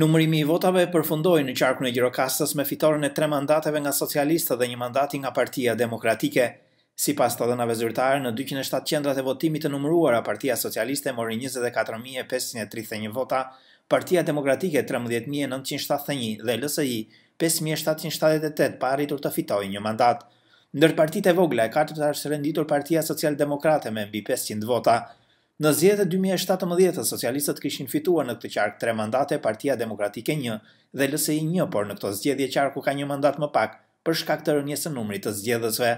Numërimi i votave përfundoi në qarkun e Gjirokastës me fitoren e tre mandateve nga socialistët dhe një mandati nga Partia Demokratike. Sipas të dhënave zyrtare, në 207 qendrat e votimit të numëruara, Partia Socialiste mori 24531 vota, Partia Demokratike 13971 dhe LSI 5778 pa arritur të fitojë një mandat. Ndër partitë e vogla e katërt është renditur Partia Socialdemokrate me mbi 500 vota. Në zjedhe 2017, socialistët kishin fituar në këtë qark tre mandate partia demokratike një dhe lëse i një, por në këto zgjedhje qarku ka një mandat më pak për shkak të rënjesë numri të zgjedhësve.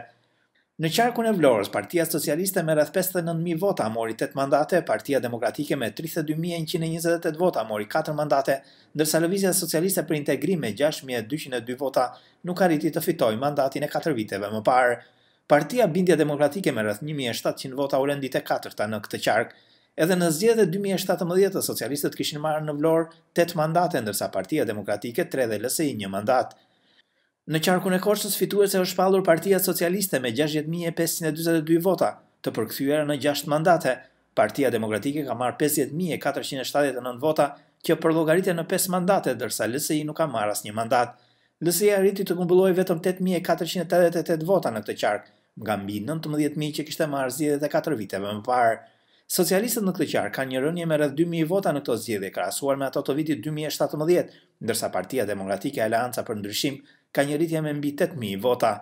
Në qarkun e vlorës, partia socialiste me rrëth 59.000 vota mori 8 mandate, partia demokratike me 32.128 vota mori 4 mandate, ndërsa lëvizja socialiste për integrim me 6.202 vota nuk arriti të fitoj mandatin e 4 viteve më parë. Partia Bindja Demokratike me rreth 1700 vota u rendi te katërta në këtë qark. Edhe në zgjedhjet e 2017-të socialistët kishin marrë në Vlor 8 mandate ndërsa Partia Demokratike 3 dhe LSI 1 mandat. Në qarkun e Korçës fituese është shpallur Partia Socialiste me 60542 vota, të përkthyer në 6 mandate. Partia Demokratike ka marrë 50479 vota, që për llogaritje në 5 mandate, ndërsa LSI nuk ka marrë asnjë mandat. Nëse ja rriti të kumbulloj vetëm 8488 vota në këtë qarkë, nga mbi 19000 që kishte marrë zgjedhjet e 4 viteve më parë, socialistët në këtë qarkë kanë një rënje me rreth 2000 vota në këtë zgjedhje, krahasuar me ato të vitit 2017, ndërsa Partia Demokratike e Alianca për Ndryshim ka një rritje me mbi 8000 vota.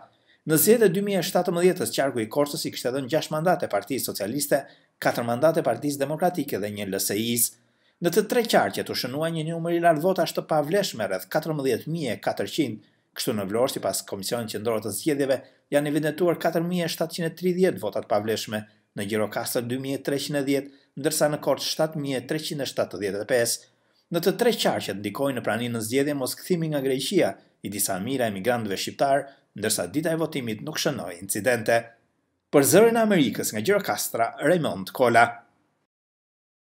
Në zgjedhjet e 2017-s qarku i Korçës i kishte dhënë 6 mandate Partisë Socialiste, 4 mandate Partisë Demokratike dhe 1 lsi Në të tre qarqet u shënua një numër i lartë votash të pavlefshme rreth 14400, kështu në Vlorë sipas Komisionit Qendror të Zgjedhjeve janë evidentuar 4730 votat pavlefshme në Gjirokastër 2310, ndërsa në Korçë 7375. Në të tre qarqet ndikojnë në praninë në zgjedhje mos këthimi nga Greqia i disa mijëra emigrantëve shqiptar, ndërsa dita e votimit nuk shënoi incidente. Për zërin e Amerikës nga Gjirokastra, Raymond Kola.